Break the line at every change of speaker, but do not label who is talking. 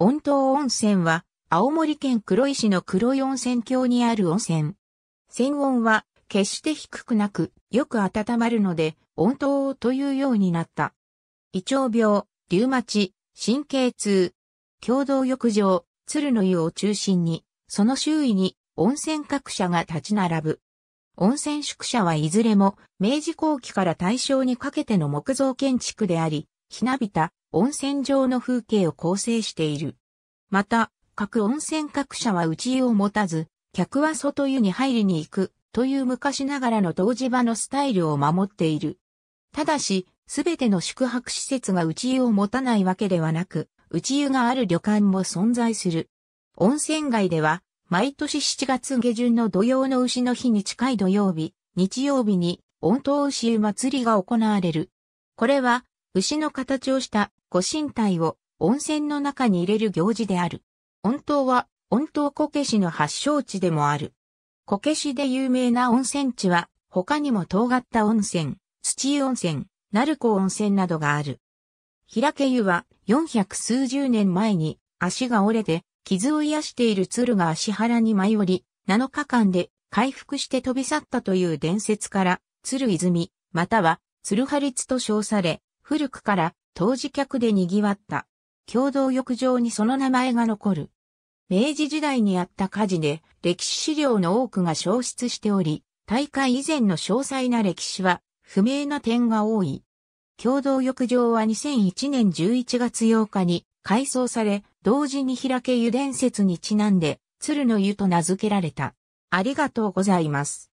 温東温泉は、青森県黒井市の黒井温泉
郷にある温泉。泉温は、決して低くなく、よく温まるので、温東というようになった。胃腸病、リウマチ、神経痛、共同浴場、鶴の湯を中心に、その周囲に温泉各社が立ち並ぶ。温泉宿舎はいずれも明治後期から大正にかけての木造建築であり、ひなびた温泉場の風景を構成している。また、各温泉各社は内湯を持たず、客は外湯に入りに行くという昔ながらの湯治場のスタイルを守っている。ただし、すべての宿泊施設が内湯を持たないわけではなく、内湯がある旅館も存在する。温泉街では、毎年7月下旬の土曜の牛の日に近い土曜日、日曜日に、温湯牛祭りが行われる。これは、牛の形をしたご神体を温泉の中に入れる行事である。温湯は温湯こけしの発祥地でもある。こけしで有名な温泉地は他にも遠がった温泉、土湯温泉、鳴子温泉などがある。平家湯は四百数十年前に足が折れて傷を癒している鶴が足原に舞い降り、7日間で回復して飛び去ったという伝説から、鶴泉、または鶴張津と称され、古くから当時客で賑わった。共同浴場にその名前が残る。明治時代にあった火事で歴史資料の多くが消失しており、大会以前の詳細な歴史は不明な点が多い。共同浴場は2001年11月8日に改装され、同時に開け湯伝説にちなんで、鶴の湯と名付けられ
た。ありがとうございます。